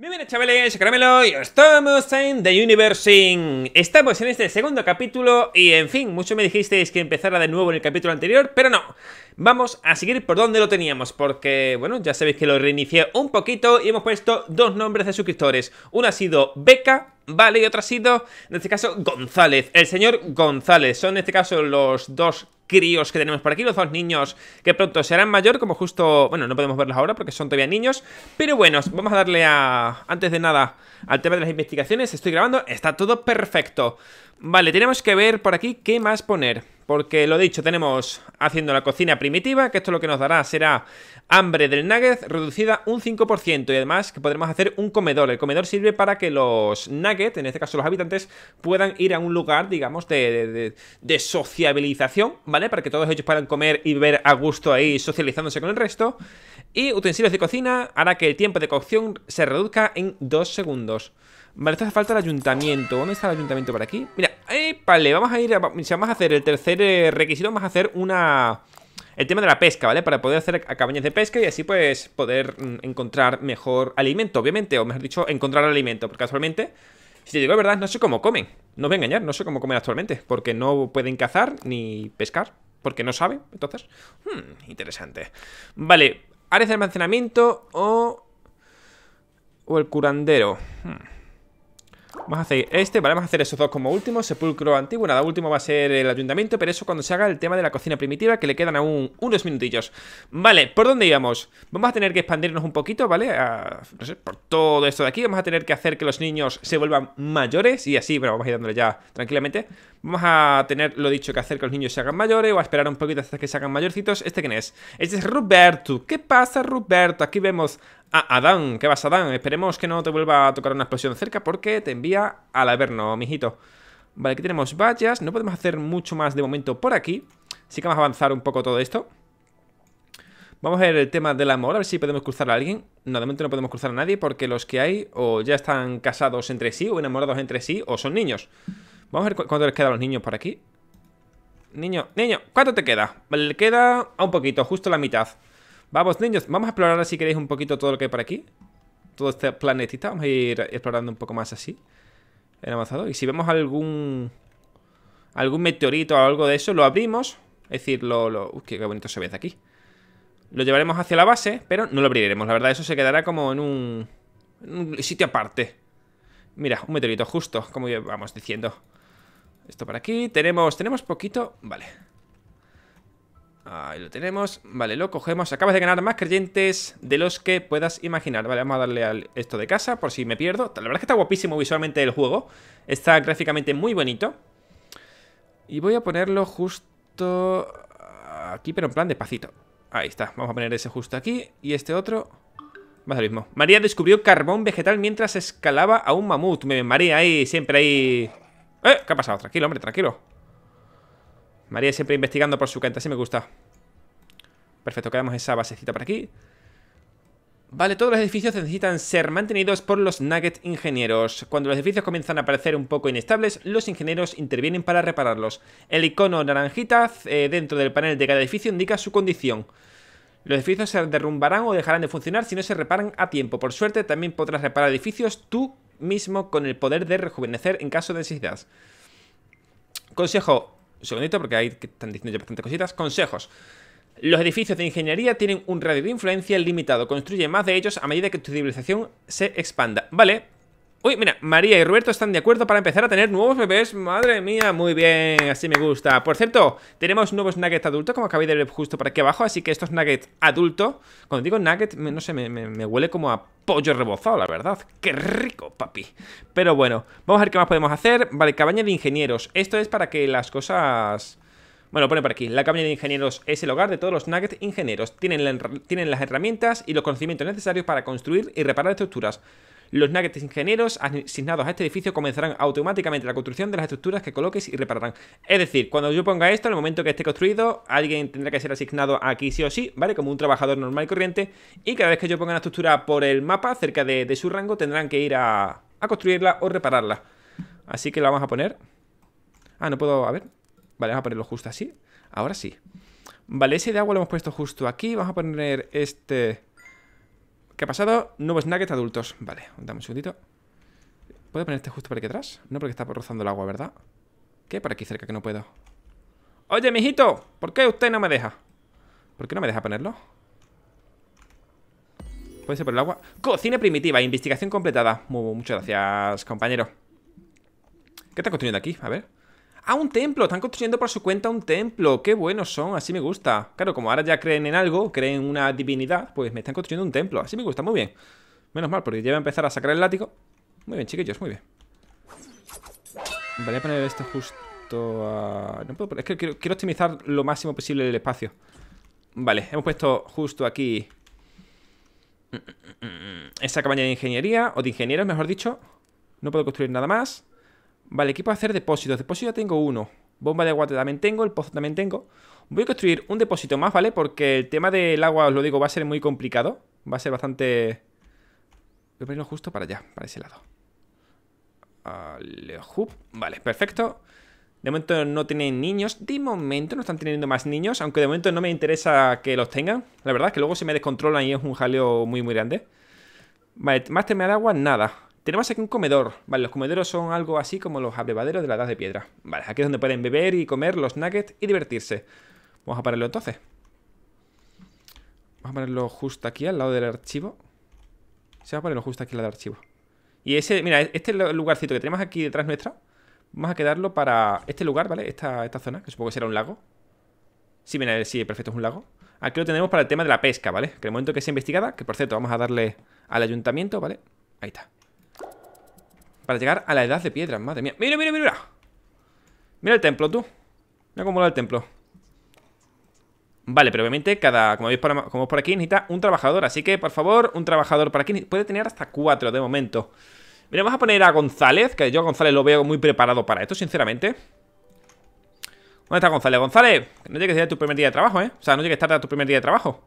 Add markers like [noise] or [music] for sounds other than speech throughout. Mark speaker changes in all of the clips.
Speaker 1: Muy bien, chavales, Caramelo y estamos en The Universing. Estamos en este segundo capítulo y, en fin, mucho me dijisteis que empezara de nuevo en el capítulo anterior, pero no. Vamos a seguir por donde lo teníamos, porque, bueno, ya sabéis que lo reinicié un poquito y hemos puesto dos nombres de suscriptores. Uno ha sido Beca Vale, y otro ha sido, en este caso, González. El señor González. Son, en este caso, los dos críos que tenemos por aquí, los dos niños que pronto serán mayor, como justo, bueno, no podemos verlos ahora porque son todavía niños, pero bueno, vamos a darle a, antes de nada, al tema de las investigaciones, estoy grabando, está todo perfecto. Vale, tenemos que ver por aquí qué más poner, porque lo dicho, tenemos haciendo la cocina primitiva, que esto lo que nos dará será Hambre del nugget reducida un 5% y además que podremos hacer un comedor. El comedor sirve para que los Nuggets, en este caso los habitantes, puedan ir a un lugar, digamos, de, de, sociabilización, ¿vale? Para que todos ellos puedan comer y beber a gusto ahí socializándose con el resto. Y utensilios de cocina hará que el tiempo de cocción se reduzca en 2 segundos. Vale, esto hace falta el ayuntamiento. ¿Dónde está el ayuntamiento por aquí? Mira, vale, vamos a ir. si vamos a hacer el tercer eh, requisito, vamos a hacer una el tema de la pesca, ¿vale? Para poder hacer cabañas de pesca y así pues poder mm, encontrar mejor alimento, obviamente, o mejor dicho, encontrar alimento, porque casualmente, si te digo la verdad, no sé cómo comen, no voy a engañar, no sé cómo comen actualmente, porque no pueden cazar ni pescar, porque no saben, entonces, hmm, interesante. Vale, áreas de almacenamiento o... o el curandero. Hmm. Vamos a hacer este, vale, vamos a hacer esos dos como último Sepulcro antiguo, nada, último va a ser el ayuntamiento Pero eso cuando se haga el tema de la cocina primitiva Que le quedan aún unos minutillos Vale, ¿por dónde íbamos? Vamos a tener que expandirnos un poquito, ¿vale? A, no sé, por todo esto de aquí Vamos a tener que hacer que los niños se vuelvan mayores Y así, bueno, vamos a ir dándole ya tranquilamente Vamos a tener lo dicho que hacer que los niños se hagan mayores O a esperar un poquito hasta que se hagan mayorcitos ¿Este quién es? Este es Roberto ¿Qué pasa, Roberto? Aquí vemos Ah, Adán, ¿qué vas, Adán? Esperemos que no te vuelva a tocar una explosión cerca porque te envía al Averno, mijito. Vale, aquí tenemos vallas. No podemos hacer mucho más de momento por aquí. Sí que vamos a avanzar un poco todo esto. Vamos a ver el tema del amor, a ver si podemos cruzar a alguien. No, de momento no podemos cruzar a nadie porque los que hay o ya están casados entre sí o enamorados entre sí o son niños. Vamos a ver cuánto les queda a los niños por aquí. Niño, niño, ¿cuánto te queda? Le queda a un poquito, justo la mitad. Vamos, niños, vamos a explorar si queréis un poquito todo lo que hay por aquí. Todo este planetita. Vamos a ir explorando un poco más así. En avanzado. Y si vemos algún... Algún meteorito o algo de eso, lo abrimos. Es decir, lo... Uy, qué bonito se ve de aquí. Lo llevaremos hacia la base, pero no lo abriremos. La verdad, eso se quedará como en un... En un sitio aparte. Mira, un meteorito justo, como vamos diciendo. Esto por aquí. Tenemos... Tenemos poquito... Vale. Ahí lo tenemos. Vale, lo cogemos. Acabas de ganar más creyentes de los que puedas imaginar. Vale, vamos a darle a esto de casa por si me pierdo. La verdad es que está guapísimo visualmente el juego. Está gráficamente muy bonito. Y voy a ponerlo justo aquí, pero en plan despacito. Ahí está. Vamos a poner ese justo aquí y este otro... Más lo mismo. María descubrió carbón vegetal mientras escalaba a un mamut. María ahí, siempre ahí... ¡Eh! ¿Qué ha pasado? Tranquilo, hombre, tranquilo. María siempre investigando por su cuenta, así me gusta. Perfecto, quedamos esa basecita por aquí. Vale, todos los edificios necesitan ser mantenidos por los Nugget Ingenieros. Cuando los edificios comienzan a parecer un poco inestables, los ingenieros intervienen para repararlos. El icono naranjita eh, dentro del panel de cada edificio indica su condición. Los edificios se derrumbarán o dejarán de funcionar si no se reparan a tiempo. Por suerte, también podrás reparar edificios tú mismo con el poder de rejuvenecer en caso de necesidad. Consejo, un segundito porque ahí están diciendo ya bastantes cositas. Consejos. Los edificios de ingeniería tienen un radio de influencia limitado. Construye más de ellos a medida que tu civilización se expanda. Vale, Uy, mira, María y Roberto están de acuerdo para empezar a tener nuevos bebés. Madre mía, muy bien, así me gusta. Por cierto, tenemos nuevos nuggets adultos, como acabé de ver justo por aquí abajo. Así que estos nuggets adultos, cuando digo nugget, no sé, me, huele como a pollo rebozado, la verdad. ¡Qué rico, papi! Pero bueno, vamos a ver qué más podemos hacer. Vale, cabaña de ingenieros. Esto es para que las cosas... Bueno, pone por aquí, la cabaña de ingenieros es el hogar de todos los nuggets ingenieros. tienen las herramientas y los conocimientos necesarios para construir y reparar estructuras. Los nuggets ingenieros asignados a este edificio comenzarán automáticamente la construcción de las estructuras que coloques y repararán. Es decir, cuando yo ponga esto, en el momento que esté construido, alguien tendrá que ser asignado aquí sí o sí, ¿vale? Como un trabajador normal y corriente. Y cada vez que yo ponga una estructura por el mapa, cerca de, su rango, tendrán que ir a, a construirla o repararla. Así que la vamos a poner. Ah, no puedo, a ver. Vale, vamos a ponerlo justo así. Ahora sí. Vale, ese de agua lo hemos puesto justo aquí. Vamos a poner este ¿Qué ha pasado? Nuevos nuggets adultos. Vale, dame un segundito. ¿Puedo poner este justo por aquí atrás? No, porque está rozando el agua, ¿verdad? ¿Qué? Por aquí cerca que no puedo. Oye, mijito, ¿por qué usted no me deja? ¿Por qué no me deja ponerlo? Puede ser por el agua. Cocina primitiva, investigación completada. muchas gracias, compañero. ¿Qué está construyendo aquí? A ver. ¡Ah, un templo! Están construyendo por su cuenta un templo. ¡Qué buenos son! Así me gusta. Claro, como ahora ya creen en algo, creen en una divinidad, pues me están construyendo un templo. Así me gusta, muy bien. Menos mal, porque ya voy a empezar a sacar el látigo. Muy bien, chiquillos, muy bien. Vale, voy a poner esto justo a... Es que quiero, quiero optimizar lo máximo posible el espacio. Vale, hemos puesto justo aquí... Esa cabaña de ingeniería, o de ingenieros, mejor dicho. No puedo construir nada más. Vale, ¿qué puedo hacer? Depósitos. Depósito tengo uno. Bomba de agua también tengo, el pozo también tengo. Voy a construir un depósito más, ¿vale? Porque el tema del agua, os lo digo, va a ser muy complicado. Va a ser bastante... Voy a ponerlo justo para allá, para ese lado. Vale, perfecto. De momento no tienen niños. De momento no están teniendo más niños. Aunque de momento no me interesa que los tengan. La verdad es que luego se me descontrolan y es un jaleo muy, muy grande. Vale, más tema de agua, nada. Tenemos aquí un comedor. Vale, los comederos son algo así como los abrevaderos de la edad de piedra. Vale, aquí es donde pueden beber y comer los nuggets y divertirse. Vamos a ponerlo entonces. Vamos a ponerlo justo aquí al lado del archivo. Se va a ponerlo justo aquí al lado del archivo. Y ese, mira, este lugarcito que tenemos aquí detrás nuestra, vamos a quedarlo para este lugar, ¿vale? Esta, zona, que supongo que será un lago. Sí, mira, sí, perfecto, es un lago. Aquí lo tenemos para el tema de la pesca, ¿vale? Que en el momento que sea investigada, que por cierto, vamos a darle al ayuntamiento, ¿vale? Ahí está. Para llegar a la edad de piedras, madre mía ¡Mira, mira, mira! Mira el templo, tú Mira cómo va el templo Vale, pero obviamente cada, como veis por aquí, necesita un trabajador Así que, por favor, un trabajador para aquí Puede tener hasta cuatro de momento Mira, vamos a poner a González Que yo a González lo veo muy preparado para esto, sinceramente ¿Dónde está González? González, no llegues a tu primer día de trabajo, ¿eh? O sea, no llegues tarde a tu primer día de trabajo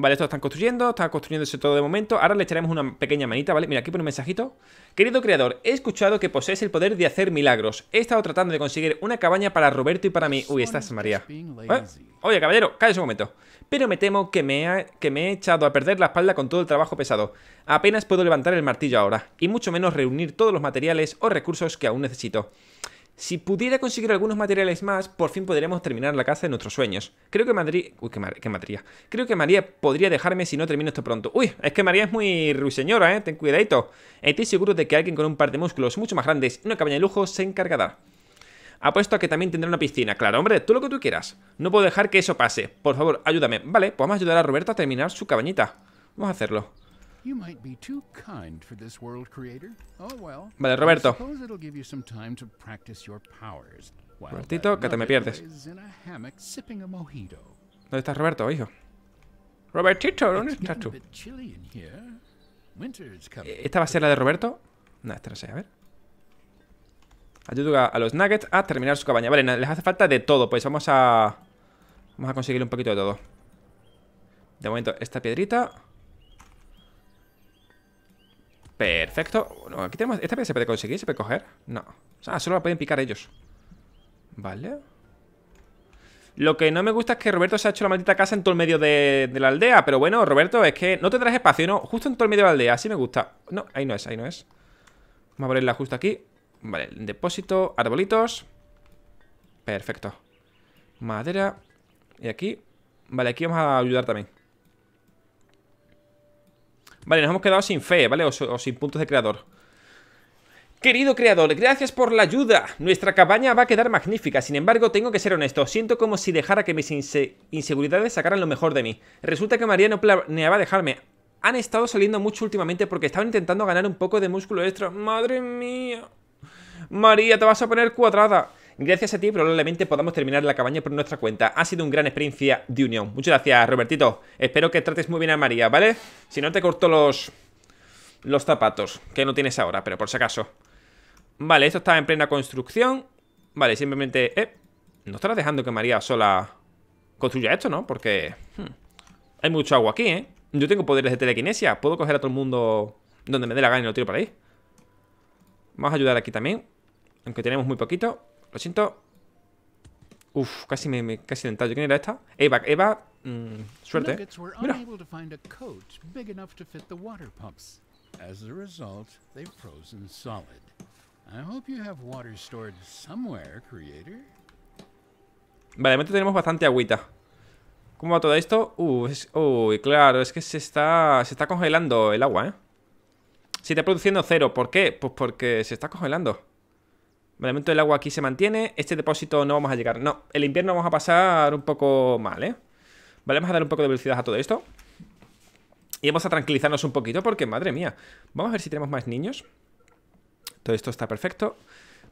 Speaker 1: Vale, esto están construyendo, está construyéndose todo de momento. Ahora le echaremos una pequeña manita, ¿vale? Mira, aquí pone un mensajito. Querido creador, he escuchado que posees el poder de hacer milagros. He estado tratando de conseguir una cabaña para Roberto y para mí. Uy, esta María. ¿Eh? Oye, caballero, cállese un momento. Pero me temo que me, que me he echado a perder la espalda con todo el trabajo pesado. Apenas puedo levantar el martillo ahora, y mucho menos reunir todos los materiales o recursos que aún necesito. Si pudiera conseguir algunos materiales más, por fin podremos terminar la caza de nuestros sueños. Creo que Madrid... Uy, qué Creo que María podría dejarme si no termino esto pronto. Uy, es que María es muy ruiseñora, ¿eh? Ten cuidadito. Estoy seguro de que alguien con un par de músculos mucho más grandes y una cabaña de lujo se encargará. Apuesto a que también tendrá una piscina. Claro, hombre, tú lo que tú quieras. No puedo dejar que eso pase. Por favor, ayúdame. Vale, podemos ayudar a Roberto a terminar su cabañita. Vamos a hacerlo.
Speaker 2: Vale, Roberto. Robertito, que te me pierdes. ¿Dónde está Roberto, hijo? Robertito, ¿dónde estás tú? Eh, ¿Esta va a ser la de
Speaker 1: Roberto? No, esta no sé, a ver. Ayuda a los Nuggets a terminar su cabaña. Vale, les hace falta de todo, pues vamos a... Vamos a conseguir un poquito de todo. De momento, esta piedrita... Perfecto. aquí tenemos... ¿Esta vez se puede conseguir? ¿Se puede coger? No. O sea, solo la pueden picar ellos. Vale. Lo que no me gusta es que Roberto se ha hecho la maldita casa en todo el medio de, de la aldea. Pero bueno, Roberto, es que no tendrás espacio, ¿no? Justo en todo el medio de la aldea. Así me gusta. No, ahí no es, ahí no es. Vamos a ponerla justo aquí. Vale, depósito, arbolitos. Perfecto. Madera. Y aquí. Vale, aquí vamos a ayudar también. Vale, nos hemos quedado sin fe, ¿vale? O, sin puntos de creador Querido creador, gracias por la ayuda. Nuestra cabaña va a quedar magnífica, sin embargo tengo que ser honesto, siento como si dejara que mis inseguridades sacaran lo mejor de mí. Resulta que María no planeaba dejarme. Han estado saliendo mucho últimamente porque estaban intentando ganar un poco de músculo extra. Madre mía. María, te vas a poner cuadrada. Gracias a ti probablemente podamos terminar la cabaña por nuestra cuenta. Ha sido una gran experiencia de unión. Muchas gracias, Robertito. Espero que trates muy bien a María, ¿vale? Si no te corto los... Los zapatos, que no tienes ahora, pero por si acaso. Vale, esto está en plena construcción. Vale, simplemente... Eh, no estarás dejando que María sola construya esto, ¿no? Porque... Hmm, hay mucho agua aquí, ¿eh? Yo tengo poderes de telequinesia. Puedo coger a todo el mundo donde me dé la gana y lo tiro para ahí. Vamos a ayudar aquí también. Aunque tenemos muy poquito. Lo siento. Uf, casi me, me casi dentado. ¿Quién era esta? Eva, Eva.
Speaker 2: Mm, suerte. Mira.
Speaker 1: Vale, de momento tenemos bastante agüita. ¿Cómo va todo esto? Uh, es, claro, es que se está, se está congelando el agua, ¿eh? Se está produciendo cero. ¿Por qué? Pues porque se está congelando. El del agua aquí se mantiene. Este depósito no vamos a llegar. No, el invierno vamos a pasar un poco mal, ¿eh? Vale, vamos a dar un poco de velocidad a todo esto. Y vamos a tranquilizarnos un poquito porque, madre mía. Vamos a ver si tenemos más niños. Todo esto está perfecto.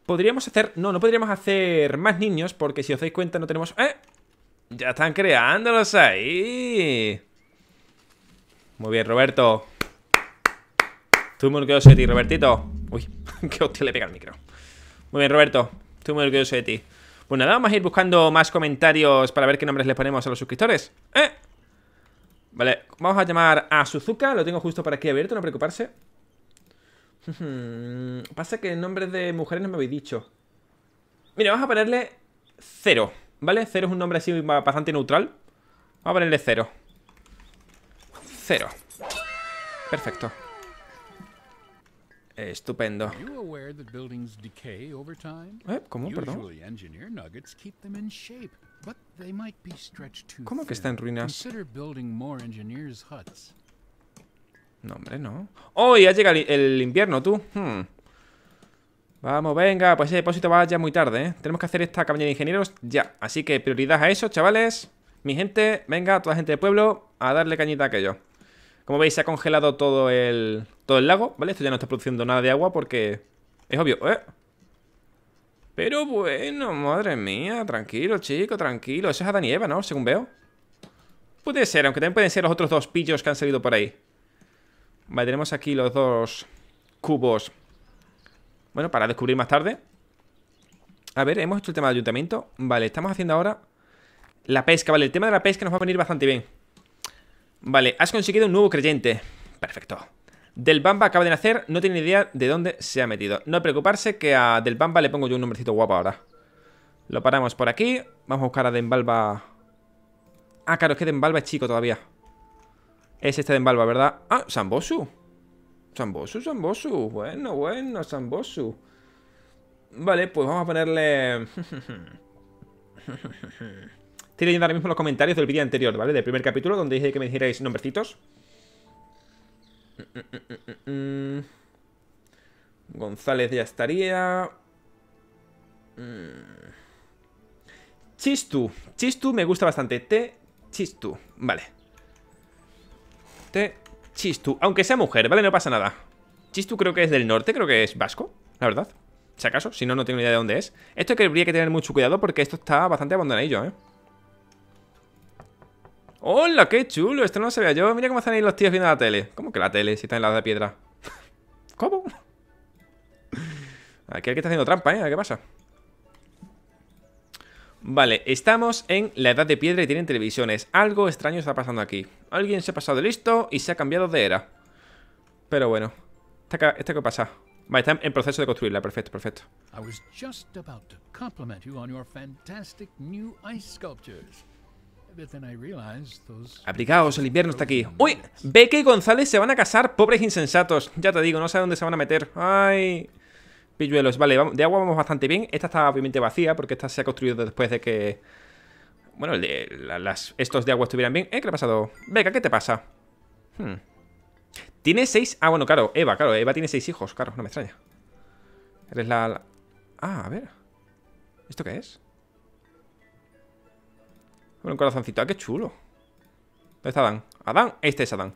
Speaker 1: Podríamos hacer... No, no podríamos hacer más niños porque si os dais cuenta no tenemos... ¡Eh! Ya están creándolos ahí. Muy bien, Roberto. Tú muy que de ti, Robertito. Uy, [laughs] qué hostia le pega el micro. Muy bien, Roberto. Estoy muy orgulloso de ti. Bueno, pues nada, vamos a ir buscando más comentarios para ver qué nombres le ponemos a los suscriptores. ¿Eh? Vale, vamos a llamar a Suzuka. Lo tengo justo por aquí abierto, no preocuparse. [laughs] Pasa que el nombre de mujeres no me habéis dicho. Mira, vamos a ponerle cero, ¿vale? Cero es un nombre así bastante neutral. Vamos a ponerle cero. Cero. Perfecto. Estupendo. ¿Eh?
Speaker 2: ¿Cómo? Perdón. ¿Cómo que está en ruinas?
Speaker 1: No, hombre, no. ¡Oh! Ya llega el, invierno, tú. Hmm. Vamos, venga. Pues ese eh, depósito va ya muy tarde, ¿eh? Tenemos que hacer esta cabaña de ingenieros ya. Así que prioridad a eso, chavales. Mi gente, venga, toda la gente del pueblo, a darle cañita a aquello. Como veis, se ha congelado todo el, todo el lago, ¿vale? Esto ya no está produciendo nada de agua porque es obvio, ¿eh? Pero bueno, madre mía, tranquilo, chico, tranquilo. Eso es Adán y ¿no? Según veo. Puede ser, aunque también pueden ser los otros dos pillos que han salido por ahí. Vale, tenemos aquí los dos cubos. Bueno, para descubrir más tarde. A ver, hemos hecho el tema del ayuntamiento. Vale, estamos haciendo ahora la pesca. Vale, el tema de la pesca nos va a venir bastante bien. Vale, has conseguido un nuevo creyente. Perfecto. Del Bamba acaba de nacer, no tiene idea de dónde se ha metido. No preocuparse que a Del Bamba le pongo yo un nombrecito guapo ahora. Lo paramos por aquí. Vamos a buscar a Dembalba. Ah, claro, es que Dembalba es chico todavía. Es este Dembalba, ¿verdad? Ah, Sambosu. Sambosu, Sambosu. Bueno, bueno, Sambosu. Vale, pues vamos a ponerle... [laughs] Estoy leyendo ahora mismo los comentarios del vídeo anterior, ¿vale? Del primer capítulo, donde dije que me dijerais nombrecitos. Mm, mm, mm, González ya estaría. Chistu. Chistu me gusta bastante. te Chistu. Vale. Te Chistu. Aunque sea mujer, ¿vale? No pasa nada. Chistu creo que es del norte, creo que es vasco, la verdad. Si acaso, si no, no tengo ni idea de dónde es. Esto que habría que tener mucho cuidado porque esto está bastante abandonado, ¿eh? ¡Hola, qué chulo! Esto no se vea yo. Mira cómo están ahí los tíos viendo la tele. ¿Cómo que la tele si está en la de piedra? [laughs] ¿Cómo? [laughs] Aquí que está haciendo trampa, ¿eh? ¿Qué pasa? Vale, estamos en la edad de piedra y tienen televisiones. Algo extraño está pasando aquí. Alguien se ha pasado de listo y se ha cambiado de era. Pero bueno. qué pasa? Vale, está en proceso de construirla. Perfecto, perfecto.
Speaker 2: I was just about to compliment you on ice
Speaker 1: Aplicaos, el invierno está aquí. ¡Uy! Beca y González se van a casar, pobres insensatos. Ya te digo, no sé dónde se van a meter. ¡Ay! Pilluelos, vale, de agua vamos bastante bien. Esta está obviamente vacía porque esta se ha construido después de que... Bueno, de, las, estos de agua estuvieran bien. ¿Eh? ¿Qué le ha pasado? Beca, ¿qué te pasa? Hmm. Tiene seis... Ah, bueno, claro, Eva, claro. Eva tiene seis hijos, claro, no me extraña. Eres la... Ah, a ver. ¿Esto qué es? un corazoncito. Ah, qué chulo. ¿Dónde este está Adán? ¿Adán? Este es Adán.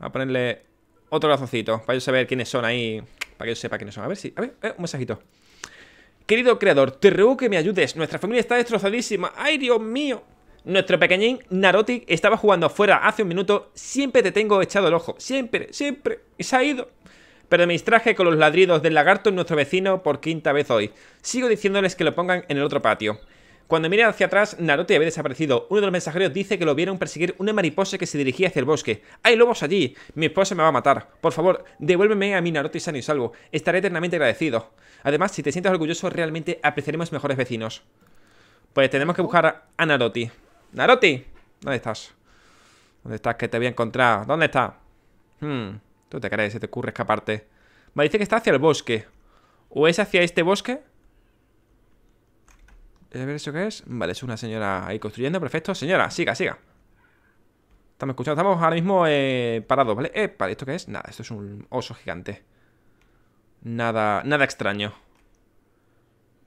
Speaker 1: A ponerle otro corazoncito. Para yo saber quiénes son ahí. Para que yo sepa quiénes son. A ver si. A ver, eh, un mensajito. Querido creador, te ruego que me ayudes. Nuestra familia está destrozadísima. ¡Ay, Dios mío! Nuestro pequeñín Narotic estaba jugando afuera hace un minuto. Siempre te tengo echado el ojo. Siempre, siempre. Y se ha ido. Pero me con los ladridos del lagarto en nuestro vecino por quinta vez hoy. Sigo diciéndoles que lo pongan en el otro patio. Cuando miré hacia atrás, Naruto había desaparecido. Uno de los mensajeros dice que lo vieron perseguir una mariposa que se dirigía hacia el bosque. ¡Hay lobos allí! Mi esposa me va a matar. Por favor, devuélveme a mi Naruto sano y salvo. Estaré eternamente agradecido. Además, si te sientes orgulloso, realmente apreciaremos mejores vecinos. Pues tenemos que buscar a Naroti. ¡Naroti! ¿Dónde estás? ¿Dónde estás que te voy a encontrar? ¿Dónde está? Hmm, tú te crees, se te ocurre escaparte. Me dice que está hacia el bosque. ¿O es hacia este bosque? ¿A ver eso qué es? Vale, es una señora ahí construyendo. Perfecto. Señora, siga, siga. Estamos escuchando. Estamos ahora mismo eh, parados, ¿vale? Eh, vale, ¿esto qué es? Nada, esto es un oso gigante. Nada, nada extraño.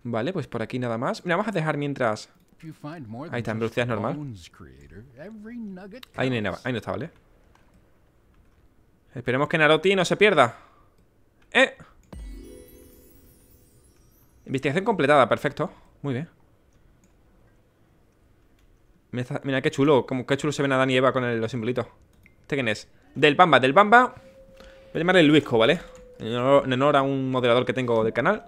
Speaker 1: Vale, pues por aquí nada más. Mira, vamos a dejar mientras...
Speaker 2: Ahí está, en velocidad normal. Ahí no, ahí
Speaker 1: no está, ¿vale? Esperemos que Naroti no se pierda. ¡Eh! Investigación completada, perfecto. Muy bien. Mira qué chulo, como qué chulo se ven a Dani y Eva con los simbolitos. ¿Este quién es? Del Bamba, del Bamba. Voy a llamarle Luisco, ¿vale? En honor, a un moderador que tengo del canal.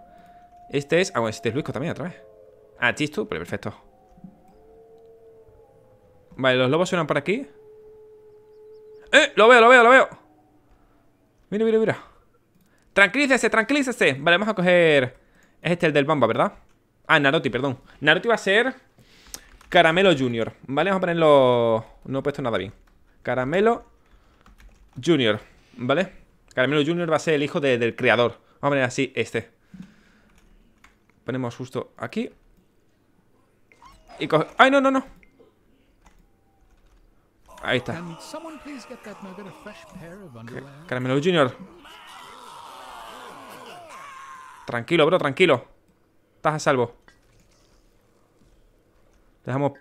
Speaker 1: Este es. Ah, bueno, este es Luisco también, otra vez. Ah, Chistu, pero perfecto. Vale, los lobos suenan por aquí. ¡Eh! ¡Lo veo, lo veo, lo veo! Mira, mira, mira. Tranquilícese, tranquilícese. Vale, vamos a coger. Es este el del Bamba, ¿verdad? Ah, Naruti, perdón. Naruti va a ser. Caramelo Junior, ¿vale? Vamos a ponerlo... No he puesto nada bien. Caramelo Junior, ¿vale? Caramelo Junior va a ser el hijo del creador. Vamos a poner así este. Ponemos justo aquí. Y coge... ¡Ay, no, no, no! Ahí está. Caramelo Junior. Tranquilo, bro, tranquilo. Estás a salvo. Dejamos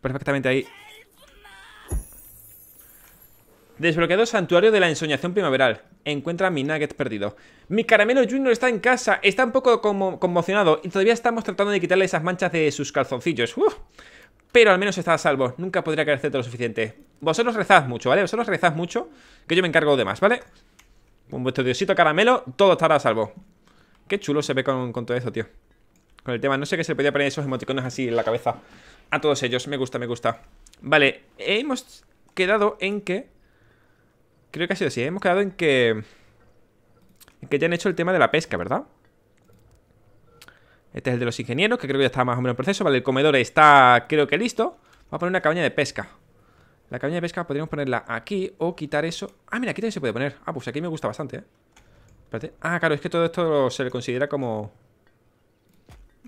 Speaker 1: perfectamente ahí. Desbloqueado Santuario de la Ensoñación Primaveral. Encuentra mi nugget perdido. Mi caramelo Junior está en casa. Está un poco como conmocionado y todavía estamos tratando de quitarle esas manchas de sus calzoncillos. Pero al menos está a salvo. Nunca podría carecerte lo suficiente. Vosotros rezad mucho, ¿vale? Vosotros rezad mucho. Que yo me encargo de más, ¿vale? Con vuestro diosito caramelo, todo estará a salvo. Qué chulo se ve con todo eso, tío. Con el tema, no sé qué se le podía poner esos emoticonos así en la cabeza. A todos ellos, me gusta, me gusta. Vale, hemos quedado en que... Creo que ha sido así, hemos quedado en que... En que ya han hecho el tema de la pesca, ¿verdad? Este es el de los ingenieros, que creo que ya está más o menos en proceso. Vale, el comedor está, creo que listo. Vamos a poner una cabaña de pesca. La cabaña de pesca podríamos ponerla aquí o quitar eso. Ah, mira, aquí también se puede poner. Ah, pues aquí me gusta bastante, ¿eh? Ah, claro, es que todo esto se le considera como...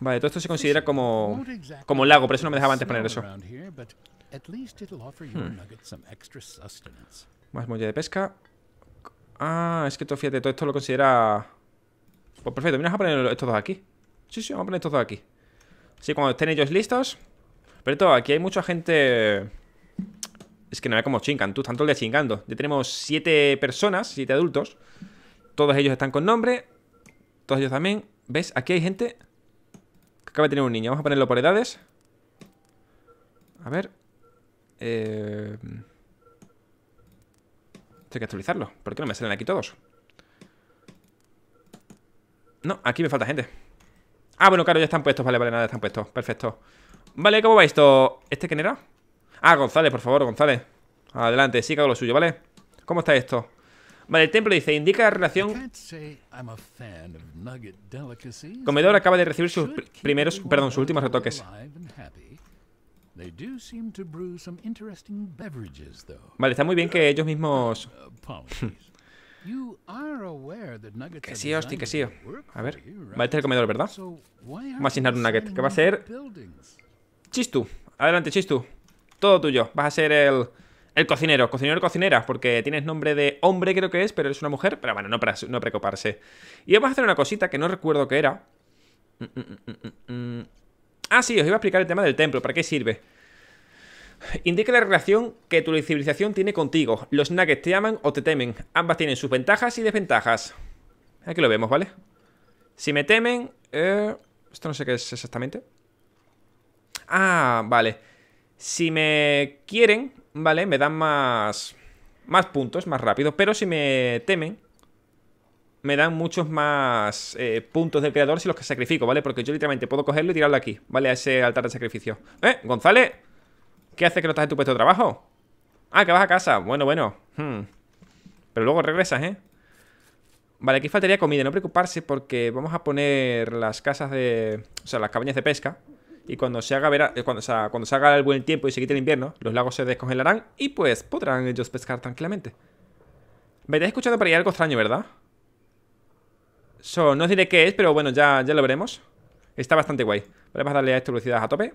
Speaker 1: Vale, todo esto se considera como, como lago, por eso no me dejaba antes poner eso. Hmm. Más muelle de pesca. Ah, es que todo, fíjate, todo esto lo considera... Pues perfecto, mira, vamos a poner estos dos aquí. Sí, sí, vamos a poner estos dos aquí. Sí, cuando estén ellos listos. Pero todo, aquí hay mucha gente... Es que no es como chingan, tú, están todo chingando. Ya tenemos siete personas, siete adultos. Todos ellos están con nombre. Todos ellos también. ¿Ves? Aquí hay gente... Acaba de tener un niño. Vamos a ponerlo por edades. A ver. Eh... Tengo que actualizarlo. ¿Por qué no me salen aquí todos? No, aquí me falta gente. Ah, bueno, claro, ya están puestos. Vale, vale, nada, están puestos. Perfecto. Vale, ¿cómo va esto? ¿Este quién era? Ah, González, por favor, González. Adelante, sí que lo suyo, ¿vale? ¿Cómo está esto? Vale, el templo dice, indica la
Speaker 2: relación... Comedor acaba de recibir sus primeros, perdón, sus últimos retoques.
Speaker 1: Vale, está muy bien que ellos mismos...
Speaker 2: [laughs] que sí, hostia, que sí. A
Speaker 1: ver. va este es el comedor, ¿verdad? Vamos a asignar un nugget, que va a ser... Chistu. Adelante, Chistu. Todo tuyo. Vas a ser el... El cocinero, cocinero, cocinera, porque tienes nombre de hombre, creo que es, pero eres una mujer. Pero bueno, no, no preocuparse. Y vamos a hacer una cosita que no recuerdo qué era. Ah, sí, os iba a explicar el tema del templo. ¿Para qué sirve? Indica la relación que tu civilización tiene contigo. Los nuggets te aman o te temen. Ambas tienen sus ventajas y desventajas. Aquí lo vemos, ¿vale? Si me temen... Eh, esto no sé qué es exactamente. Ah, vale. Si me quieren, ¿vale? Me dan más, más puntos, más rápido. Pero si me temen, me dan muchos más eh, puntos del creador si los que sacrifico, ¿vale? Porque yo literalmente puedo cogerlo y tirarlo aquí, ¿vale? A ese altar de sacrificio. ¿Eh, González? ¿Qué hace que no estás en tu puesto de trabajo? Ah, que vas a casa. Bueno, bueno. Hmm. Pero luego regresas, ¿eh? Vale, aquí faltaría comida. No preocuparse porque vamos a poner las casas de... O sea, las cabañas de pesca, y cuando se haga eh, cuando, se haga el buen tiempo y se quite el invierno, los lagos se descongelarán y pues podrán ellos pescar tranquilamente. Me estáis escuchando para ahí algo extraño, ¿verdad? no os diré qué es, pero bueno, ya, ya lo veremos. Está bastante guay. Vale, vamos a darle a esta velocidad a tope.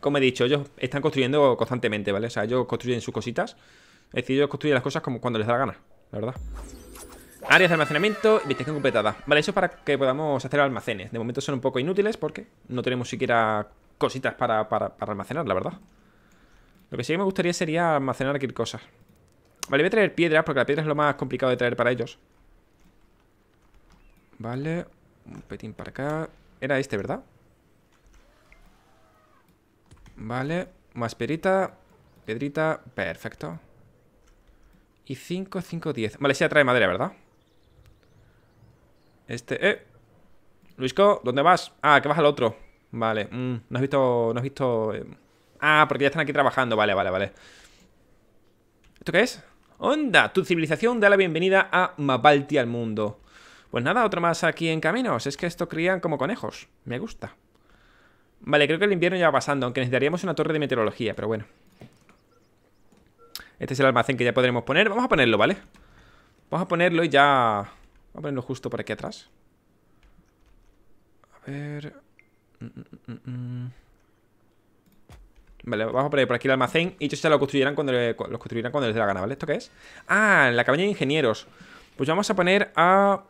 Speaker 1: Como he dicho, ellos están construyendo constantemente, ¿vale? O sea, ellos construyen sus cositas. Es decir, ellos construyen las cosas como cuando les da la gana, la verdad. Áreas de almacenamiento, investigación completada. Vale, eso es para que podamos hacer almacenes. De momento son un poco inútiles porque no tenemos siquiera cositas para, almacenar, la verdad. Lo que sí me gustaría sería almacenar aquí cosas. Vale, voy a traer piedras porque la piedra es lo más complicado de traer para ellos. Vale, un petín para acá. Era este, ¿verdad? Vale, más perita, piedrita, perfecto. Y 5, 5, 10. Vale, ya trae madera, ¿verdad? Este, eh. Luisco, ¿dónde vas? Ah, que vas al otro. Vale, mm, no has visto. No has visto. Eh. Ah, porque ya están aquí trabajando. Vale, vale, vale. ¿Esto qué es? Onda, tu civilización da la bienvenida a Mabalti al mundo. Pues nada, otro más aquí en caminos. Es que esto crían como conejos. Me gusta. Vale, creo que el invierno ya va pasando, aunque necesitaríamos una torre de meteorología, pero bueno. Este es el almacén que ya podremos poner. Vamos a ponerlo, ¿vale? Vamos a ponerlo y ya... Vamos a ponerlo justo por aquí atrás. A ver...
Speaker 2: Mm, mm, mm,
Speaker 1: vale, vamos a poner por aquí el almacén Y yo se lo construirán cuando, los construirán cuando les dé la gana, ¿vale? ¿Esto qué es? Ah, la cabaña de ingenieros Pues vamos a poner a...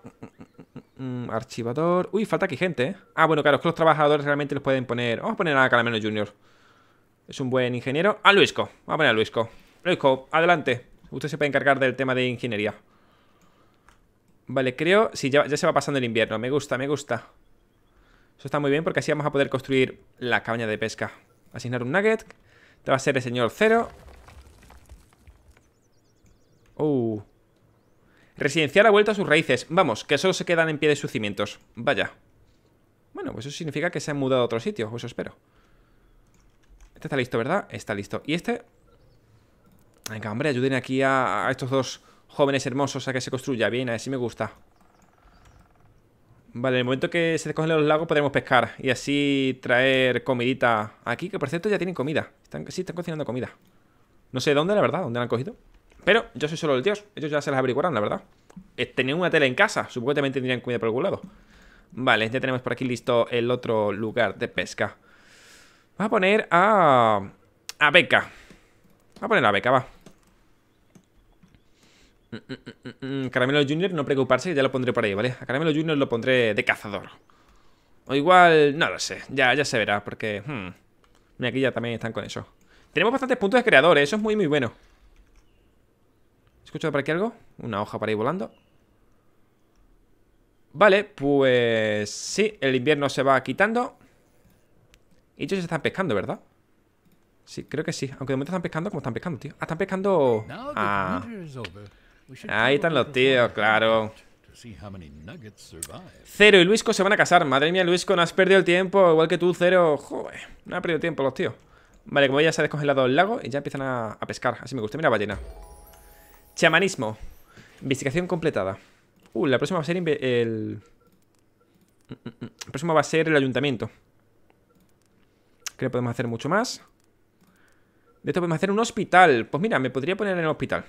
Speaker 1: Archivador... Uy, falta aquí gente, ¿eh? Ah, bueno, claro, es que los trabajadores realmente los pueden poner... Vamos a poner a Caramelo Junior Es un buen ingeniero... A Luisco, vamos a poner a Luisco Luisco, adelante Usted se puede encargar del tema de ingeniería Vale, creo... Sí, ya, se va pasando el invierno. Me gusta, me gusta. Eso está muy bien porque así vamos a poder construir la cabaña de pesca. Asignar un nugget. Te va a ser el señor cero. ¡Oh! Uh. Residencial ha vuelto a sus raíces. Vamos, que solo se quedan en pie de sus cimientos. Vaya. Bueno, pues eso significa que se han mudado a otro sitio. Eso espero. Este está listo, ¿verdad? Está listo. Y este... Venga, hombre, ayuden aquí a estos dos Jóvenes hermosos, a que se construya. Bien, así me gusta. Vale, en el momento que se descogen los lagos podremos pescar y así traer comidita aquí, que por cierto ya tienen comida. Están, sí, están cocinando comida. No sé dónde, la verdad, dónde la han cogido. Pero yo soy solo el dios. Ellos ya se las averiguarán, la verdad. Eh, tenían una tele en casa. Supongo que también tendrían comida por algún lado. Vale, ya tenemos por aquí listo el otro lugar de pesca. Vamos a poner a... A Beca. Vamos a poner a Beca, va. Mm, mm, mm, Caramelo Junior, no preocuparse, ya lo pondré por ahí, ¿vale? A Caramelo Junior lo pondré de cazador. O igual, no lo sé, ya, ya se verá, porque... Hmm, mira, aquí ya también están con eso. Tenemos bastantes puntos de creadores, eso es muy, muy bueno. escuchado por aquí algo? Una hoja para ahí volando. Vale, pues sí, el invierno se va quitando. Y ellos se están pescando, ¿verdad? Sí, creo que sí. Aunque de momento están pescando como están pescando, tío. Ah, están pescando... Ah.
Speaker 2: Ahí están los tíos, claro.
Speaker 1: Cero y Luisco se van a casar. Madre mía, Luisco, no has perdido el tiempo. Igual que tú, Cero. Joder, no ha perdido tiempo los tíos. Vale, como ya se ha descongelado el lago y ya empiezan a, a pescar. Así me gusta. Mira, ballena. Chamanismo. Investigación completada. Uh, la próxima va a ser el... La próxima va a ser el ayuntamiento. Creo que podemos hacer mucho más. De esto podemos hacer un hospital. Pues mira, me podría poner en el hospital.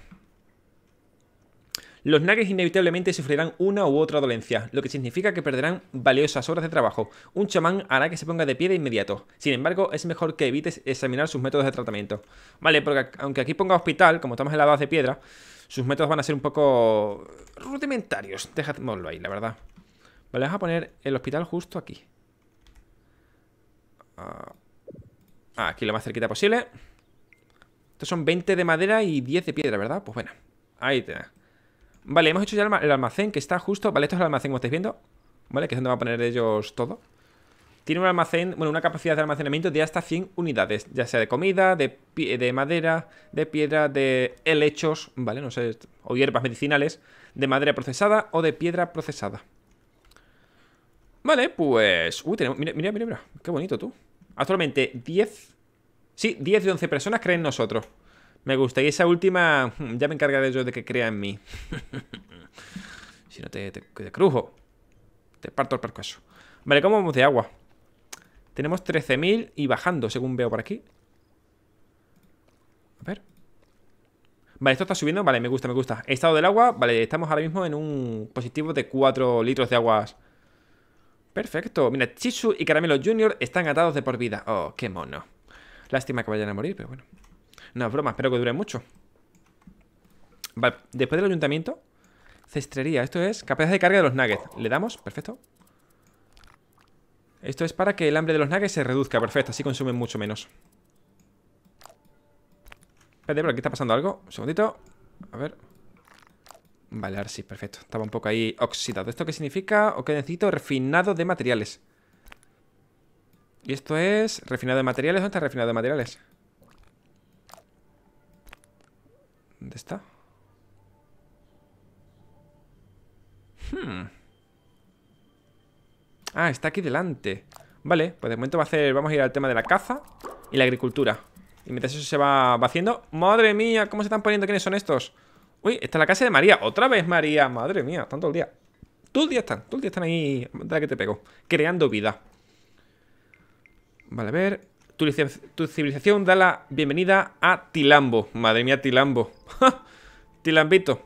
Speaker 1: Los Nuggets inevitablemente sufrirán una u otra dolencia, lo que significa que perderán valiosas horas de trabajo. Un chamán hará que se ponga de pie de inmediato. Sin embargo, es mejor que evites examinar sus métodos de tratamiento. Vale, porque aunque aquí ponga hospital, como estamos en la de piedra, sus métodos van a ser un poco rudimentarios. Dejadmoslo ahí, la verdad. Vale, vamos a poner el hospital justo aquí. Ah, ah, aquí lo más cerquita posible. Estos son 20 de madera y 10 de piedra, ¿verdad? Pues bueno, ahí te Vale, hemos hecho ya el almacén que está justo. Vale, esto es el almacén como estáis viendo. Vale, que es donde va a poner ellos todo. Tiene un almacén, bueno, una capacidad de almacenamiento de hasta 100 unidades, ya sea de comida, de, madera, de piedra, de helechos, ¿vale? No sé, o hierbas medicinales, de madera procesada o de piedra procesada. Vale, pues... Uy, tenemos... Mira, mira, mira, Qué bonito, tú. Actualmente 10... Sí, 10 de 11 personas creen nosotros. Me gusta. Y esa última, hmm, ya me encargaré yo de que crea en mí. [laughs] si no te, crujo. Te parto el percueso. Vale, ¿cómo vamos de agua? Tenemos 13.000 y bajando, según veo por aquí. A ver. Vale, esto está subiendo. Vale, me gusta, me gusta. Estado del agua. Vale, estamos ahora mismo en un positivo de 4 litros de aguas. Perfecto. Mira, Chisu y Caramelo Junior están atados de por vida. Oh, qué mono. Lástima que vayan a morir, pero bueno. No, broma, espero que dure mucho. Vale, después del ayuntamiento, cestrería. Esto es capacidad de carga de los nuggets. Le damos, perfecto. Esto es para que el hambre de los nuggets se reduzca, perfecto. Así consumen mucho menos. Espérate, pero aquí está pasando algo. Un segundito. A ver. Vale, ahora sí, perfecto. Estaba un poco ahí oxidado. ¿Esto qué significa? ¿O qué necesito? Refinado de materiales. Y esto es refinado de materiales. ¿Dónde está refinado de materiales? ¿Dónde está? Hmm. Ah, está aquí delante Vale, pues de momento va a hacer, vamos a ir al tema de la caza Y la agricultura Y mientras eso se va, haciendo ¡Madre mía! ¿Cómo se están poniendo? ¿Quiénes son estos? Uy, está la casa de María ¡Otra vez María! ¡Madre mía! Están todo el día Todo el día están, el día están ahí Da que te pego Creando vida Vale, a ver tu, civilización da la bienvenida a Tilambo. Madre mía, Tilambo. [laughs] Tilambito.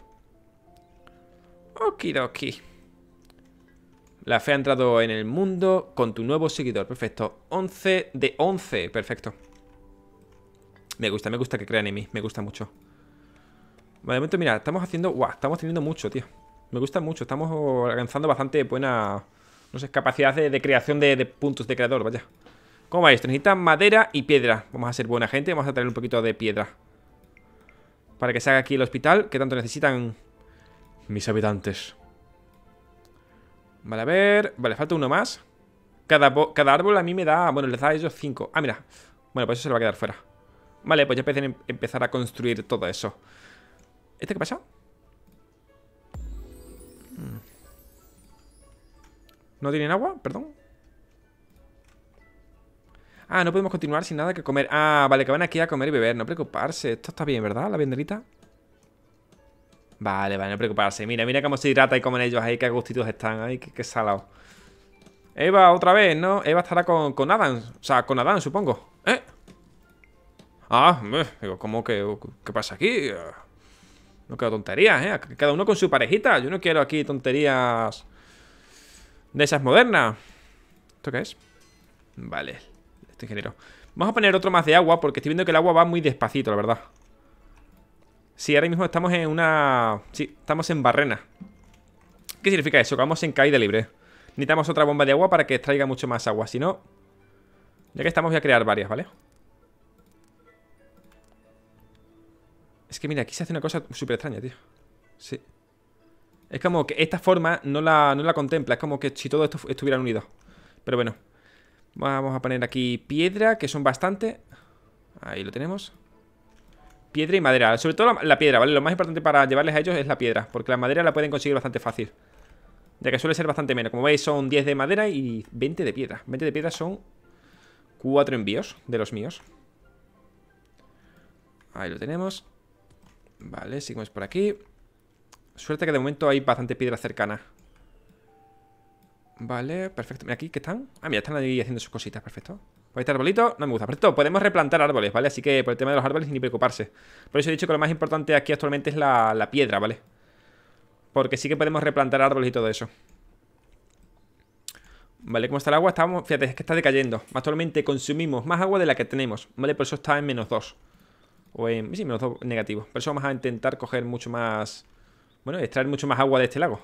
Speaker 1: Okidoki. La fe ha entrado en el mundo con tu nuevo seguidor. Perfecto. 11 de 11. Perfecto. Me gusta, me gusta que crean en mí. Me gusta mucho. De momento, mira, estamos haciendo... Guau, estamos teniendo mucho, tío. Me gusta mucho. Estamos alcanzando bastante buena... No sé, capacidad de, creación de puntos de creador, vaya. ¿Cómo veis, Necesitan madera y piedra Vamos a ser buena gente, vamos a traer un poquito de piedra Para que se haga aquí el hospital Que tanto necesitan mis habitantes Vale, a ver... Vale, falta uno más cada, cada árbol a mí me da... Bueno, les da a ellos cinco Ah, mira Bueno, pues eso se lo va a quedar fuera Vale, pues ya empecé a empezar a construir todo eso ¿Este qué pasa? Mm. ¿No tienen agua? Perdón Ah, no podemos continuar sin nada que comer. Ah, vale, que van aquí a comer y beber. No preocuparse. Esto está bien, ¿verdad? La venderita. Vale, vale, no preocuparse. Mira, mira cómo se hidrata y comen ellos ahí. Qué gustitos están. Ay, qué, salado. Eva otra vez, ¿no? Eva estará con, con Adam. O sea, con Adam, supongo. ¿Eh? Ah, digo, ¿cómo que qué pasa aquí? No queda tonterías, ¿eh? Cada uno con su parejita. Yo no quiero aquí tonterías de esas modernas. ¿Esto qué es? Vale ingeniero este Vamos a poner otro más de agua porque estoy viendo que el agua va muy despacito, la verdad Sí, ahora mismo estamos en una... Sí, estamos en barrena ¿Qué significa eso? Que vamos en caída libre Necesitamos otra bomba de agua para que extraiga mucho más agua Si no... Ya que estamos voy a crear varias, ¿vale? Es que mira, aquí se hace una cosa súper extraña, tío Sí Es como que esta forma no la, no la contempla Es como que si todo esto estuviera unido Pero bueno Vamos a poner aquí piedra, que son bastante. Ahí lo tenemos. Piedra y madera. Sobre todo la, piedra, ¿vale? Lo más importante para llevarles a ellos es la piedra, porque la madera la pueden conseguir bastante fácil. Ya que suele ser bastante menos. Como veis, son 10 de madera y 20 de piedra. 20 de piedra son 4 envíos de los míos. Ahí lo tenemos. Vale, sigamos por aquí. Suerte que de momento hay bastante piedra cercana. Vale, perfecto. Mira aquí, que están? Ah, mira, están ahí haciendo sus cositas, perfecto. Pues este arbolito no me gusta. Perfecto, podemos replantar árboles, ¿vale? Así que por el tema de los árboles ni preocuparse. Por eso he dicho que lo más importante aquí actualmente es la, piedra, ¿vale? Porque sí que podemos replantar árboles y todo eso. ¿Vale? ¿Cómo está el agua? Estamos, fíjate, es que está decayendo. Actualmente consumimos más agua de la que tenemos, ¿vale? Por eso está en menos 2. O en... Sí, menos 2 negativo. Por eso vamos a intentar coger mucho más... Bueno, extraer mucho más agua de este lago.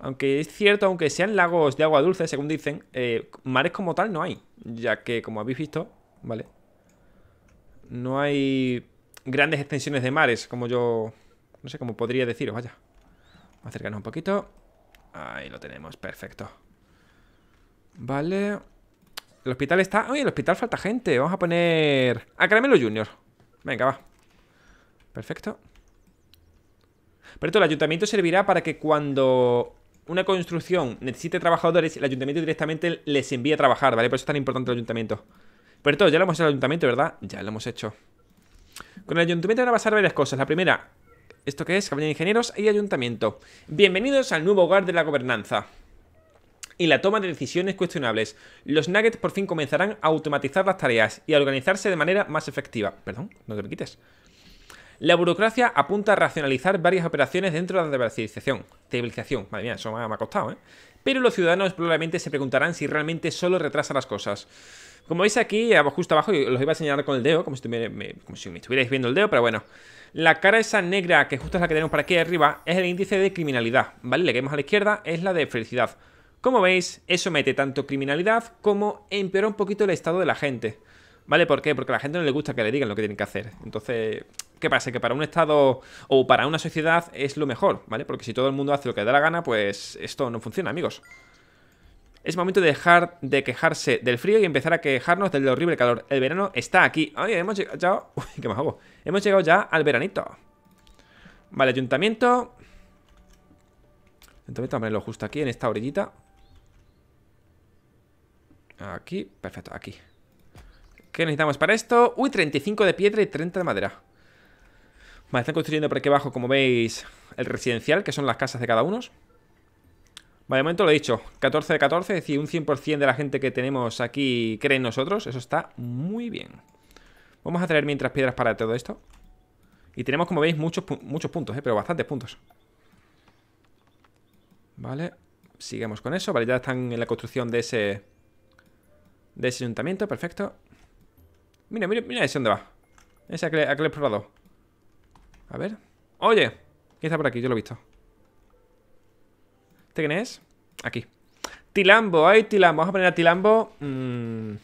Speaker 1: Aunque es cierto, aunque sean lagos de agua dulce, según dicen, eh, mares como tal no hay. Ya que, como habéis visto, ¿vale? No hay grandes extensiones de mares, como yo... No sé cómo podría deciros, vaya. Vamos a acercarnos un poquito. Ahí lo tenemos, perfecto. Vale. El hospital está... ¡Uy, el hospital falta gente! Vamos a poner... A Caramelo Junior. Venga, va. Perfecto. Pero el ayuntamiento servirá para que cuando una construcción necesita trabajadores, y el ayuntamiento directamente les envía a trabajar, ¿vale? Por eso es tan importante el ayuntamiento. Pero todo, ya lo hemos hecho el ayuntamiento, ¿verdad? Ya lo hemos hecho. Con el ayuntamiento van a pasar varias cosas. La primera, ¿esto qué es? Caballero de Ingenieros y Ayuntamiento. Bienvenidos al nuevo hogar de la gobernanza. Y la toma de decisiones cuestionables. Los nuggets por fin comenzarán a automatizar las tareas y a organizarse de manera más efectiva. Perdón, no te lo quites. La burocracia apunta a racionalizar varias operaciones dentro de la civilización. Civilización, madre mía, eso me ha costado, ¿eh? Pero los ciudadanos probablemente se preguntarán si realmente solo retrasa las cosas. Como veis aquí, justo abajo, los iba a señalar con el dedo, como si, me, si estuvierais viendo el dedo, pero bueno. La cara esa negra, que justo es la que tenemos para aquí arriba, es el índice de criminalidad, ¿vale? La que vemos a la izquierda es la de felicidad. Como veis, eso mete tanto criminalidad como empeora un poquito el estado de la gente. ¿Vale? ¿Por qué? Porque a la gente no le gusta que le digan lo que tienen que hacer. Entonces, ¿Qué pasa? Que para un Estado o para una sociedad es lo mejor, ¿vale? Porque si todo el mundo hace lo que da la gana, pues esto no funciona, amigos. Es momento de dejar de quejarse del frío y empezar a quejarnos del horrible calor. El verano está aquí. Ay, hemos llegado ya... [laughs] Uy, ¿qué más hago? Hemos llegado ya al veranito. Vale, ayuntamiento. Ayuntamiento, a ponerlo justo aquí, en esta orillita. Aquí, perfecto, aquí. ¿Qué necesitamos para esto? Uy, 35 de piedra y 30 de madera. Vale, están construyendo por aquí abajo, como veis, el residencial, que son las casas de cada uno. Vale, de momento lo he dicho, 14 de 14, es decir, un 100% de la gente que tenemos aquí cree en nosotros. Eso está muy bien. Vamos a traer mientras piedras para todo esto. Y tenemos, como veis, muchos, muchos puntos, eh, pero bastantes puntos. Vale, sigamos con eso. Vale, ya están en la construcción de ese... De ese ayuntamiento, perfecto. Mira, mira, mira ese dónde va. Ese aquel, aquel probado a ver. Oye, ¿quién está por aquí? Yo lo he visto. ¿Este quién es? Aquí. Tilambo, ay, Tilambo. Vamos a poner a Tilambo. Mm,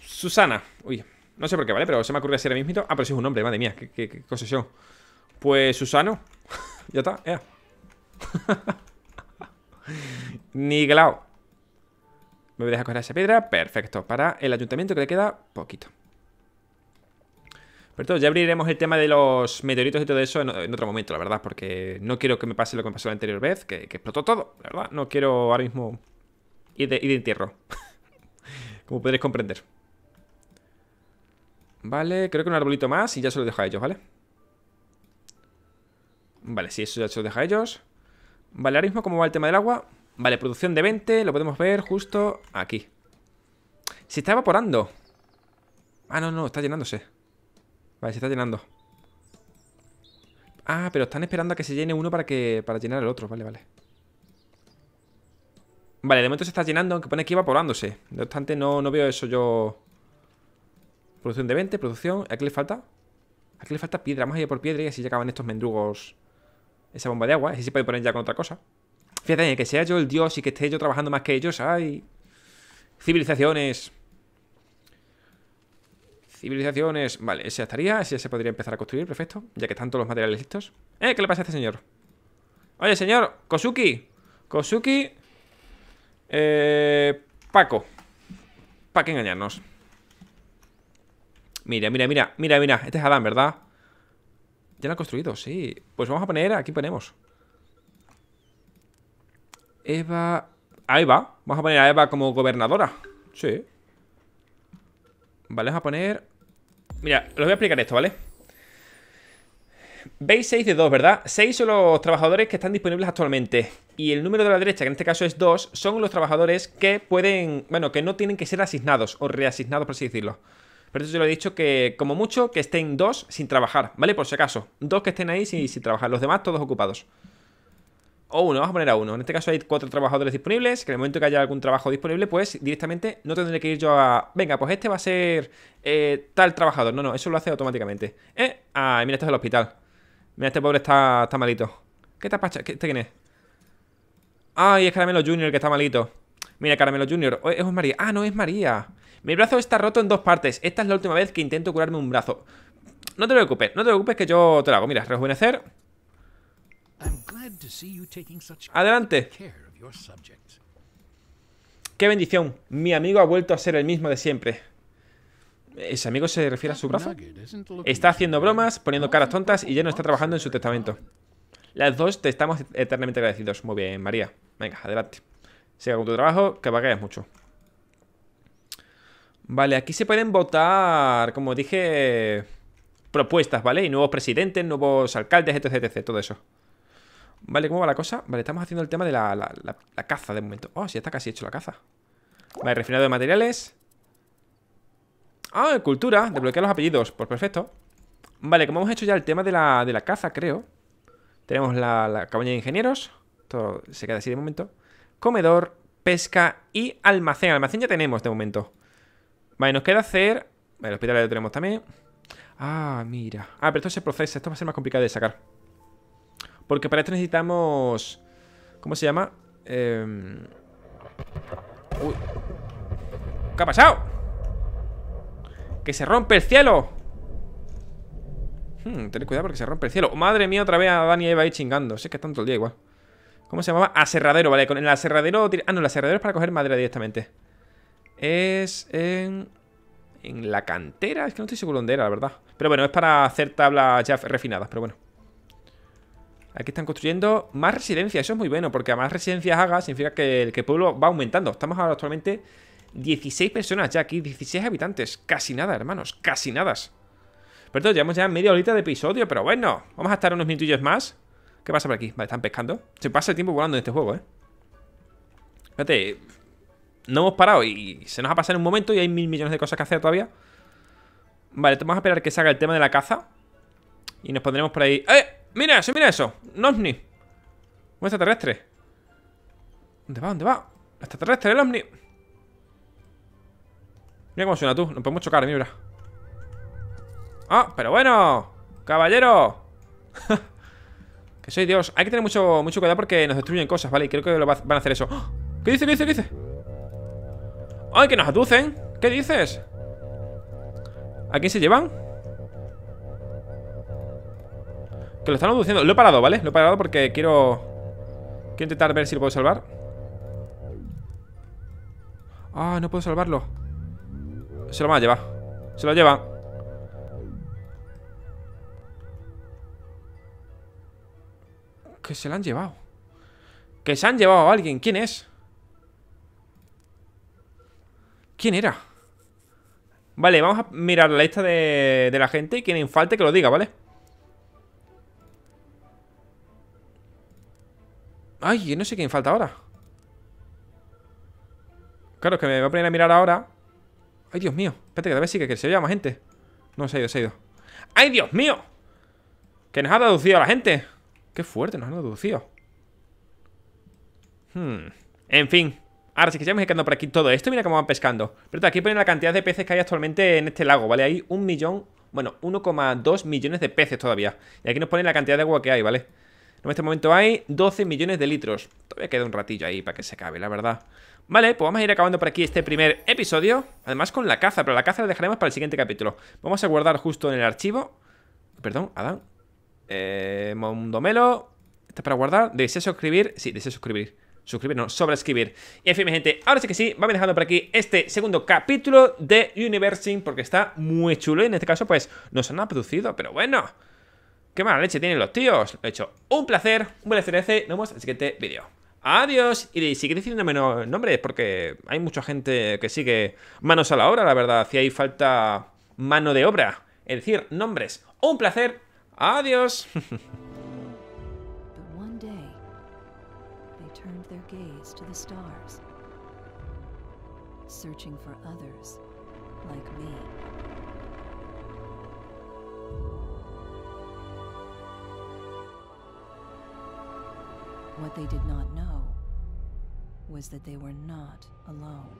Speaker 1: Susana. Uy, no sé por qué, ¿vale? Pero se me ocurre así ahora mismo. Ah, pero sí es un hombre, madre mía, qué, cosa es cosa yo. Pues Susano. [laughs] ya está, ya. [laughs] Niglao. Me voy a dejar coger esa piedra. Perfecto. Para el ayuntamiento que le queda poquito. Pero todo, ya abriremos el tema de los meteoritos y todo eso en, otro momento, la verdad, porque no quiero que me pase lo que me pasó la anterior vez, que, explotó todo, la verdad. No quiero ahora mismo ir de, de entierro. [laughs] Como podréis comprender. Vale, creo que un arbolito más y ya se lo dejo a ellos, ¿vale? Vale, si eso ya se lo dejo a ellos. Vale, ahora mismo, ¿cómo va el tema del agua? Vale, producción de 20, lo podemos ver justo aquí. Se está evaporando. Ah, no, no, está llenándose. Vale, se está llenando. Ah, pero están esperando a que se llene uno para que para llenar el otro. Vale, vale. Vale, de momento se está llenando, aunque pone que evaporándose. No obstante, no, no veo eso yo... Producción de 20, producción... ¿A qué le falta? ¿A qué le falta piedra? Vamos a ir por piedra y así ya acaban estos mendrugos... Esa bomba de agua. Así se puede poner ya con otra cosa. Fíjate, que sea yo el dios y que esté yo trabajando más que ellos. ¡Ay! Civilizaciones... Civilizaciones. Vale, ese ya estaría. Ese se podría empezar a construir, perfecto. Ya que están todos los materiales listos. ¿Eh? ¿Qué le pasa a este señor? Oye, señor. Kosuki. Kosuki. Eh, Paco. ¿Para qué engañarnos? Mira, mira, mira. Mira, mira. Este es Adán, ¿verdad? Ya lo han construido, sí. Pues vamos a poner. Aquí ponemos. Eva. ahí va, Vamos a poner a Eva como gobernadora. Sí. Vale, vamos a poner... Mira, os voy a explicar esto, ¿vale? Veis 6 de 2, ¿verdad? 6 son los trabajadores que están disponibles actualmente. Y el número de la derecha, que en este caso es 2, son los trabajadores que pueden... Bueno, que no tienen que ser asignados o reasignados, por así decirlo. Pero eso yo lo he dicho que, como mucho, que estén 2 sin trabajar, ¿vale? Por si acaso. Dos que estén ahí sin trabajar. Los demás todos ocupados o uno, vamos a poner a uno. En este caso hay cuatro trabajadores disponibles, que en el momento que haya algún trabajo disponible, pues directamente no tendré que ir yo a... Venga, pues este va a ser eh, tal trabajador. No, no, eso lo hace automáticamente. ¿Eh? ¡Ay! Ah, mira, este es el hospital. Mira, este pobre está, está malito. ¿Qué te pasa? ¿Este quién es? Ay, es Caramelo Junior que está malito. Mira, Caramelo Junior. Es María. Ah, no, es María. Mi brazo está roto en dos partes. Esta es la última vez que intento curarme un brazo. No te preocupes, no te preocupes que yo te lo hago. Mira, rejuvenecer... Adelante. Qué bendición. Mi amigo ha vuelto a ser el mismo de siempre. ¿Ese amigo se refiere a su brazo? Está haciendo bromas, poniendo caras tontas y ya no está trabajando en su testamento. Las dos te estamos eternamente agradecidos. Muy bien, María. Venga, adelante. Siga con tu trabajo, que pagues mucho. Vale, aquí se pueden votar, como dije, propuestas, ¿vale? Y nuevos presidentes, nuevos alcaldes, etc, etc, todo eso. Vale, ¿cómo va la cosa? Vale, estamos haciendo el tema de la, caza de momento. Oh, sí, está casi hecho la caza. Vale, refinado de materiales. Ah, cultura. Desbloquear los apellidos. Pues perfecto. Vale, como hemos hecho ya el tema de la, caza, creo. Tenemos la, cabaña de ingenieros. Todo se queda así de momento. Comedor, pesca y almacén. Almacén ya tenemos de momento. Vale, nos queda hacer... Vale, el hospital ya lo tenemos también. Ah, mira. Ah, pero esto se procesa. Esto va a ser más complicado de sacar. Porque para esto necesitamos... ¿Cómo se llama? Em, ¿Qué ha pasado? ¡Que se rompe el cielo! Hmm, cuidado porque se rompe el cielo. Madre mía, otra vez a Dani y Eva ahí chingando. Sé que tanto todo el día igual. ¿Cómo se llama? Aserradero, vale. Con el aserradero... Ah, no, el aserradero es para coger madera directamente. Es en... En la cantera. Es que no estoy seguro dónde era, la verdad. Pero bueno, es para hacer tablas ya refinadas, pero bueno. Aquí están construyendo más residencias. Eso es muy bueno, porque a más residencias haga significa que el, pueblo va aumentando. Estamos ahora actualmente 16 personas ya aquí, 16 habitantes. Casi nada, hermanos, casi nada. Perdón, llevamos ya media horita de episodio, pero bueno, vamos a estar unos minutillos más. ¿Qué pasa por aquí? Vale, están pescando. Se pasa el tiempo volando en este juego, ¿eh? Espérate no hemos parado y se nos ha pasado en un momento y hay mil millones de cosas que hacer todavía. Vale, vamos a esperar que salga el tema de la caza. Y nos pondremos por ahí... ¡Eh! Mira eso, mira eso. Un ovni. Un extraterrestre. ¿Dónde va? ¿Dónde va? El extraterrestre, el Omni. Mira cómo suena tú. Nos podemos chocar, mira. Ah, pero bueno. Caballero. [laughs] que soy Dios. Hay que tener mucho, mucho cuidado porque nos destruyen cosas, ¿vale? Y creo que lo van a hacer eso. ¡Ah! ¿Qué dice? ¿Qué dice? ¿Qué dice? ¡Ay, que nos aducen! ¿Qué dices? ¿A quién se llevan? Que lo están conduciendo. Lo he parado, ¿vale? Lo he parado porque quiero... Quiero intentar ver si lo puedo salvar. Ah, no puedo salvarlo. Se lo va a llevar. Se lo lleva. Que se lo han llevado. Que se han llevado a alguien. ¿Quién es? ¿Quién era? Vale, vamos a mirar la lista de, la gente y quien falte que lo diga, ¿vale? vale Ay, yo no sé quién falta ahora Claro, que me voy a poner a mirar ahora Ay, Dios mío Espérate, que ver ver si que se oye más gente No, se ha ido, se ha ido ¡Ay, Dios mío! Que nos ha deducido a la gente Qué fuerte, nos han deducido hmm. En fin Ahora sí que ya he quedando por aquí todo esto Mira cómo van pescando Pero aquí ponen la cantidad de peces que hay actualmente en este lago, ¿vale? Hay un millón, bueno, 1,2 millones de peces todavía Y aquí nos ponen la cantidad de agua que hay, ¿vale? vale en este momento hay 12 millones de litros. Todavía queda un ratillo ahí para que se acabe, la verdad. Vale, pues vamos a ir acabando por aquí este primer episodio. Además con la caza, pero la caza la dejaremos para el siguiente capítulo. Vamos a guardar justo en el archivo. Perdón, Adam Eh, Mondomelo. está para guardar. Deseo suscribir. Sí, deseo suscribir. Suscribir, no, sobreescribir. Y en fin, mi gente, ahora sí que sí, vamos dejando por aquí este segundo capítulo de Universing porque está muy chulo y en este caso pues nos han producido pero bueno. Qué mala leche tienen los tíos. he hecho un placer, un placer ese. Nos vemos en el siguiente vídeo. Adiós. Y si diciéndome nombres, porque hay mucha gente que sigue manos a la obra, la verdad. Si hay falta mano de obra. Es decir, nombres. Un placer. Adiós.
Speaker 2: [laughs] What they did not know was that they were not alone.